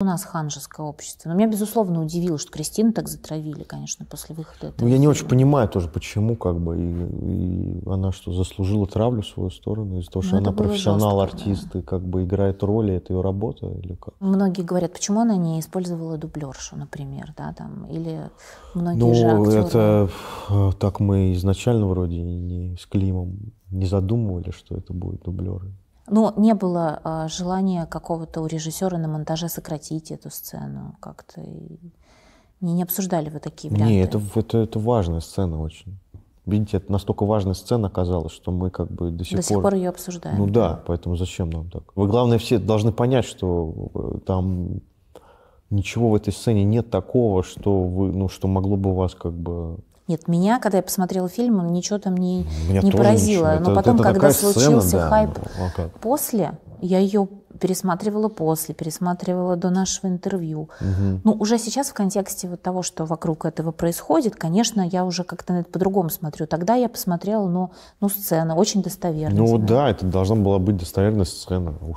у нас ханжеское общество. Но меня, безусловно, удивило, что Кристину так затравили, конечно, после выхода этого. Ну, я не очень понимаю тоже, почему, как бы, и, и она что, заслужила травлю в свою сторону из-за того, ну, что она профессионал, артист, да. и как бы играет роли, это ее работа или как? Многие говорят, почему она не использовала дублершу, например, да, там, или многие ну, же актеры... это э, так мы изначально вроде не с Климом не задумывали, что это будет дублеры. Но не было а, желания какого-то у режиссера на монтаже сократить эту сцену как-то. Не, не обсуждали вы такие варианты? Нет, это, это, это важная сцена очень. Видите, это настолько важная сцена оказалась, что мы как бы до сих до пор... До сих пор ее обсуждаем. Ну да, поэтому зачем нам так? Вы, главное, все должны понять, что э, там ничего в этой сцене нет такого, что, вы, ну, что могло бы вас как бы нет, меня, когда я посмотрела фильм, ничего там не, не поразило. Ничего. Но ну, это, потом, это когда случился сцена, хайп да. Ну, после, я ее пересматривала после, пересматривала до нашего интервью. Угу. Ну, уже сейчас в контексте вот того, что вокруг этого происходит, конечно, я уже как-то на это по-другому смотрю. Тогда я посмотрела, но ну, сцена очень достоверная. Ну да, это должна была быть достоверная сцена. Уж